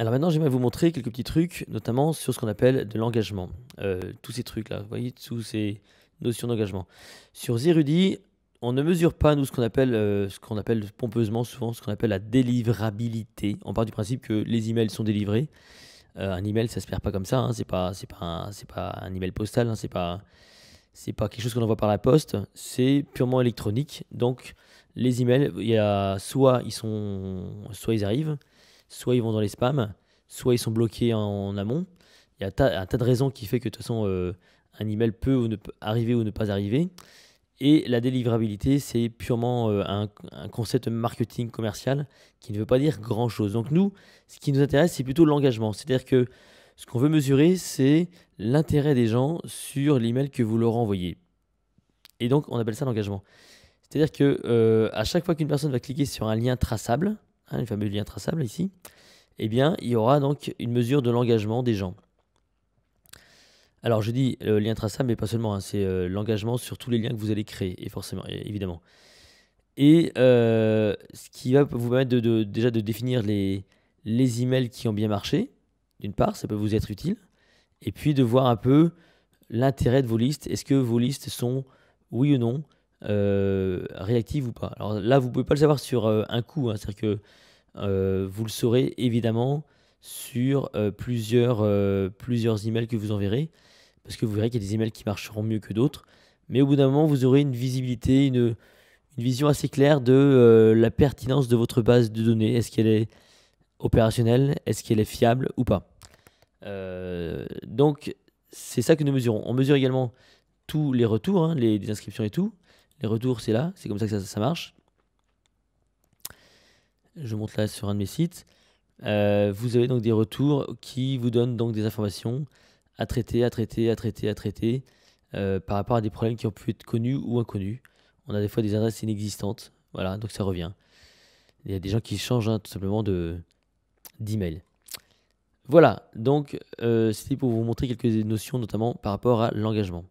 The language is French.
Alors maintenant, j'aimerais vous montrer quelques petits trucs, notamment sur ce qu'on appelle de l'engagement. Euh, tous ces trucs-là, vous voyez, tous ces notions d'engagement. Sur Zerudi, on ne mesure pas, nous, ce qu'on appelle, euh, ce qu'on appelle pompeusement souvent, ce qu'on appelle la délivrabilité. On part du principe que les emails sont délivrés. Euh, un email, ça se perd pas comme ça. Hein. C'est pas, pas, c'est pas un email postal. Hein. C'est pas, c'est pas quelque chose qu'on envoie par la poste. C'est purement électronique. Donc, les emails, il y a soit ils sont, soit ils arrivent, soit ils vont dans les spams, soit ils sont bloqués en, amont. Il y a un tas, de raisons qui fait que de toute façon euh, un email peut ou ne peut arriver ou ne pas arriver. Et la délivrabilité, c'est purement euh, un, concept marketing commercial qui ne veut pas dire grand-chose. Donc nous, ce qui nous intéresse, c'est plutôt l'engagement. C'est-à-dire que ce qu'on veut mesurer, c'est l'intérêt des gens sur l'email que vous leur envoyez. Et donc, on appelle ça l'engagement. C'est-à-dire que euh, à chaque fois qu'une personne va cliquer sur un lien traçable, Hein, le fameux lien traçable ici, eh bien, il y aura donc une mesure de l'engagement des gens. Alors, je dis le euh, lien traçable, mais pas seulement, hein, c'est euh, l'engagement sur tous les liens que vous allez créer, et forcément, évidemment. Et euh, ce qui va vous permettre déjà de définir les, les emails qui ont bien marché, d'une part, ça peut vous être utile, et puis de voir un peu l'intérêt de vos listes. Est-ce que vos listes sont, oui ou non, euh, réactive ou pas. Alors là, vous pouvez pas le savoir sur euh, un coup, hein. c'est-à-dire que euh, vous le saurez évidemment sur plusieurs, plusieurs emails que vous enverrez, parce que vous verrez qu'il y a des emails qui marcheront mieux que d'autres. Mais au bout d'un moment, vous aurez une visibilité, une, vision assez claire de la pertinence de votre base de données. Est-ce qu'elle est opérationnelle Est-ce qu'elle est fiable ou pas Donc, c'est ça que nous mesurons. On mesure également tous les retours, hein, les, inscriptions et tout, les retours, c'est là, c'est comme ça que ça, marche. Je monte là sur un de mes sites. Euh, vous avez donc des retours qui vous donnent donc des informations à traiter, à traiter, à traiter, à traiter euh, par rapport à des problèmes qui ont pu être connus ou inconnus. On a des fois des adresses inexistantes, voilà, donc ça revient. Il y a des gens qui changent hein, tout simplement d'email. Voilà, donc euh, c'était pour vous montrer quelques notions, notamment par rapport à l'engagement.